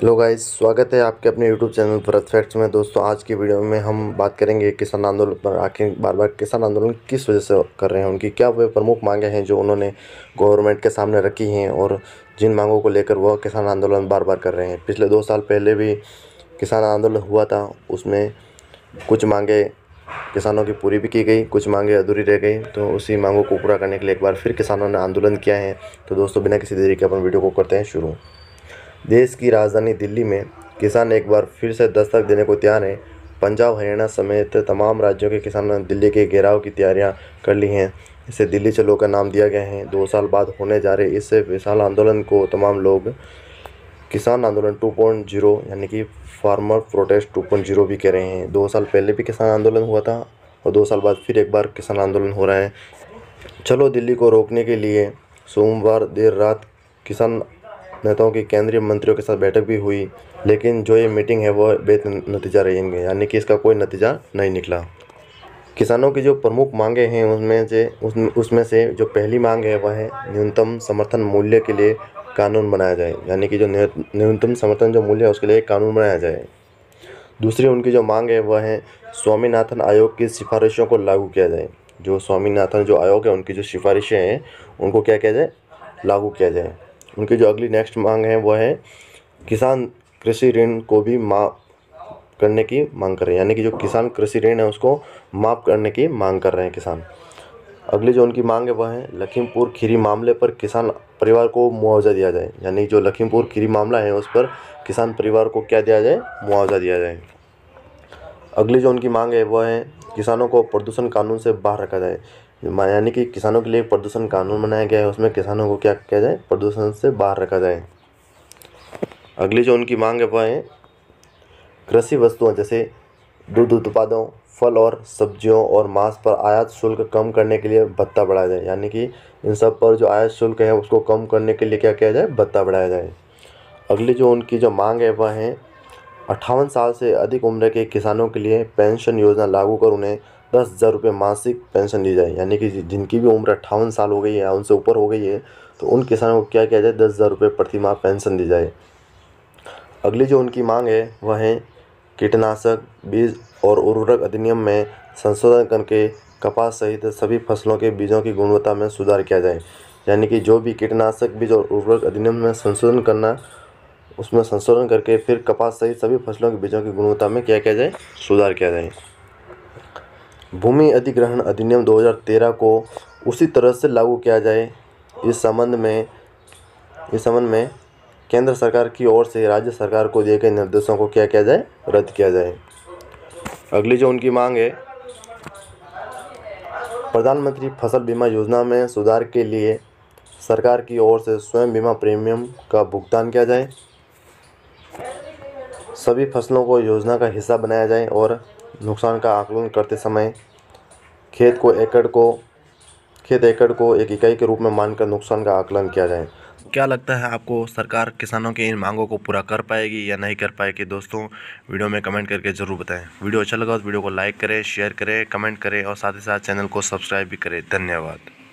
hello guys स्वागत है आपके अपने यूट्यूब चैनल पर फैक्ट्स में दोस्तों आज की वीडियो में हम बात करेंगे किसान आंदोलन पर आखिर बार बार किसान आंदोलन किस वजह से कर रहे हैं उनकी क्या वे प्रमुख मांगे हैं जो उन्होंने गवर्नमेंट के सामने रखी हैं और जिन मांगों को लेकर वह किसान आंदोलन बार बार कर रहे हैं पिछले दो साल पहले भी किसान आंदोलन हुआ था उसमें कुछ मांगे किसानों की पूरी भी की गई कुछ मांगे अधूरी रह गई तो उसी मांगों को पूरा करने के लिए एक बार फिर किसानों ने आंदोलन किया है तो दोस्तों बिना किसी देरी के अपन वीडियो को करते हैं शुरू देश की राजधानी दिल्ली में किसान एक बार फिर से दस्तक देने को तैयार हैं पंजाब हरियाणा समेत तमाम राज्यों के किसानों ने दिल्ली के घेराव की तैयारियां कर ली हैं इसे दिल्ली चलो का नाम दिया गया है दो साल बाद होने जा रहे इस विशाल आंदोलन को तमाम लोग किसान आंदोलन 2.0 यानी कि फार्मर प्रोटेस्ट 2.0 भी कह रहे हैं दो साल पहले भी किसान आंदोलन हुआ था और दो साल बाद फिर एक बार किसान आंदोलन हो रहा है चलो दिल्ली को रोकने के लिए सोमवार देर रात किसान नेताओं की केंद्रीय मंत्रियों के साथ बैठक भी हुई लेकिन जो ये मीटिंग है वह बेत नतीजा रहेंगे यानी कि इसका कोई नतीजा नहीं निकला किसानों की जो प्रमुख मांगे हैं उनमें से उसमें से जो पहली मांग है वह है न्यूनतम समर्थन मूल्य के लिए कानून बनाया जाए यानी कि जो न्यूनतम समर्थन जो मूल्य है उसके लिए कानून बनाया जाए दूसरी उनकी जो मांग है वह है स्वामीनाथन आयोग की सिफारिशों को लागू किया जाए जो स्वामीनाथन जो आयोग है उनकी जो सिफारिशें हैं उनको क्या किया जाए लागू किया जाए उनकी जो अगली नेक्स्ट मांग है वो है किसान कृषि ऋण को भी माफ करने की मांग कर रहे हैं यानी कि जो किसान कृषि ऋण है उसको माफ़ करने की मांग कर रहे हैं किसान अगली जो उनकी मांग है वह है लखीमपुर खीरी मामले पर किसान परिवार को मुआवजा दिया जाए यानी जो लखीमपुर खीरी मामला है उस पर किसान परिवार को क्या दिया जाए मुआवजा दिया जाए अगली जो उनकी मांग है वह है किसानों को प्रदूषण कानून से बाहर रखा जाए यानी कि किसानों के लिए प्रदूषण कानून बनाया गया है उसमें किसानों को क्या किया जाए प्रदूषण से बाहर रखा जाए अगली जो उनकी मांग है वह है कृषि वस्तुओं जैसे दूध उत्पादों फल और सब्जियों और मांस पर आयात शुल्क कम करने के लिए भत्ता बढ़ाया जाए यानी कि इन सब पर जो आयात शुल्क है उसको कम करने के लिए क्या किया जाए भत्ता बढ़ाया जाए अगली जो उनकी जो मांग है वह है अट्ठावन साल से अधिक उम्र के किसानों के लिए पेंशन योजना लागू कर उन्हें दस हज़ार रुपये मासिक पेंशन दी जाए यानी कि जिनकी भी उम्र अट्ठावन साल हो गई है उनसे ऊपर हो गई है तो उन किसानों को क्या किया जाए दस हज़ार रुपये प्रति माह पेंशन दी जाए अगली जो उनकी मांग है वह है कीटनाशक बीज और उर्वरक अधिनियम में संशोधन करके कपास सहित सभी फसलों के बीजों की गुणवत्ता में सुधार किया जाए यानी कि जो भी कीटनाशक बीज और उर्वरक अधिनियम में संशोधन करना उसमें संशोधन करके फिर कपास सहित सभी फसलों के बीजों की गुणवत्ता में क्या किया जाए सुधार किया जाए भूमि अधिग्रहण अधिनियम 2013 को उसी तरह से लागू किया जाए इस संबंध में इस संबंध में केंद्र सरकार की ओर से राज्य सरकार को दिए गए निर्देशों को क्या किया जाए रद्द किया जाए अगली जो उनकी मांग है प्रधानमंत्री फसल बीमा योजना में सुधार के लिए सरकार की ओर से स्वयं बीमा प्रीमियम का भुगतान किया जाए सभी फसलों को योजना का हिस्सा बनाया जाए और नुकसान का आकलन करते समय खेत को एकड़ को खेत एकड़ को एक इकाई के रूप में मानकर नुकसान का आकलन किया जाए क्या लगता है आपको सरकार किसानों की इन मांगों को पूरा कर पाएगी या नहीं कर पाएगी दोस्तों वीडियो में कमेंट करके ज़रूर बताएं वीडियो अच्छा लगा तो वीडियो को लाइक करें शेयर करें कमेंट करें और साथ ही साथ चैनल को सब्सक्राइब भी करें धन्यवाद